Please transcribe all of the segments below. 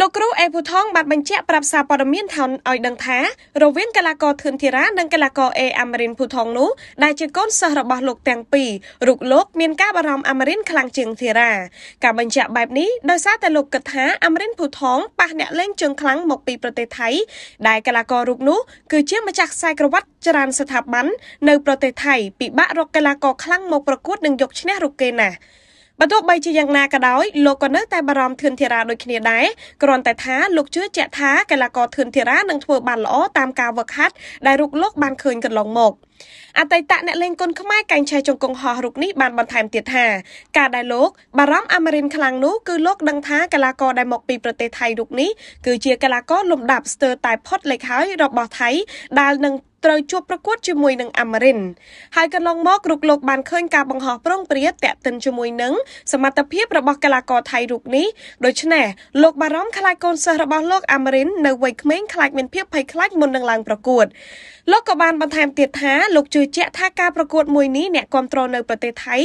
លោកគ្រូអេភូថងបានបញ្ជាក់ប្រាប់សារព័ត៌មានថោនឲ្យដឹងថារវាងកីឡាករធឿនធីរ៉ានិងកីឡាករអេអាមេរិនភូថងនោះដែលជាកូនសិស្សរបស់លោកទាំងពីររូបលោកមានការបារម្ភអាមេរិនខ្លាំងជាងធីរ៉ាការបញ្ជាក់បែបនេះដោយសារតែលោកគិតថាអាមេរិនភូថងប៉ះអ្នកលេងជើងខ្លាំងមកពីប្រទេសថៃដែលកីឡាកររូបនោះគឺជាម្ចាស់ខ្សែក្រវ៉ាត់ច្រើនស្ថាប័ននៅប្រទេសថៃពិបាករកកីឡាករខ្លាំងមកប្រកួតនិងយកឈ្នះរូបគេណាស់បើទោះបីជាយ៉ាងណាក៏ដោយលោកក៏នៅតែបារម្ភធឿនធារាដូចគ្នាដែរគ្រាន់តែថាលោកជឿជាក់ថាកីឡាករធឿនធារានឹងធ្វើបានល្អតាមការវឹកហាត់ដែលរុកលោកបានឃើញកន្លងមកអតីតអ្នកលេងគុនខ្មែរកែងឆៃចុងកងហោះរូបនេះបានបន្ថែមទៀតថាការដែលលោកបារម្ភអាមេរិនខ្លាំងនោះគឺលោកដឹងថាកីឡាករដែលមក ពីប្រទេសថៃរូបនេះគឺជាកីឡាករលំដាប់ស្ទើរតែផុតលេខហើយ របស់ថៃដែលនឹងត្រូវជួបប្រកួតជាមួយនឹងអាមេរិនហើយកន្លងមករុកលោកបានឃើញការបង្ហោះប្រុងប្រៀបតាក់ទិនជាមួយនឹងសមត្ថភាពរបស់កីឡាករថៃរូបនេះដូច្នេះលោកបារម្ភខ្លាចកូនសិស្សរបស់លោកអាមេរិននៅវ័យក្មេងខ្លាចមានភាពភ័យខ្លាចមុននឹងឡើងប្រកួតលោកក៏បានបន្ថែមទៀតថាលោកជឿជាក់ថាការប្រកួតមួយនេះអ្នកគ្រប់គ្រងនៅប្រទេសថៃ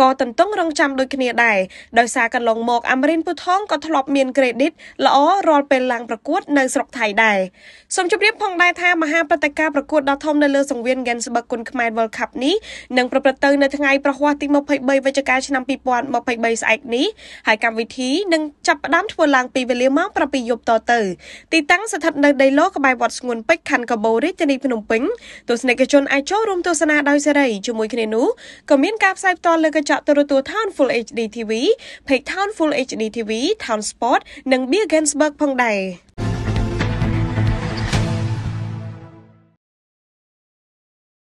ក៏ទន្ទឹងរង់ចាំដូចគ្នាដែរដោយសារកន្លងមកអាមេរិនពូថងក៏ធ្លាប់មានក្រេឌីតល្អរាល់ពេលឡើងប្រកួត នៅស្រុកថៃដែរសូមជម្រាប ផងដែរថាមហាព្រឹត្តិការណ៍ប្រកួតដ៏ធំនៅលើសង្វៀន Gensburg គុណខ្មែរ World Cup នេះនឹងប្រព្រឹត្តទៅនៅថ្ងៃប្រហ័សទី23វិច្ឆិកាឆ្នាំ2023ស្អែកនេះហើយកម្មវិធីនឹងចាប់ផ្ដើមធ្វើឡើងពីវេលាម៉ោង7យប់តទៅទីតាំងស្ថិតនៅដីឡូក្បែរវត្តស្ងួនពេជ្រខណ្ឌកបូររាជធានីភ្នំពេញទស្សនិកជនអាចចូលរួមទស្សនាដោយសេរីជាមួយគ្នានោះក៏មាន ការផ្សាយផ្ទាល់លើកញ្ចក់ទូរទស្សន៍ Town Full HD TV Page Town Full HD TV Town Sport និង Beer Gensburg ផងដែរ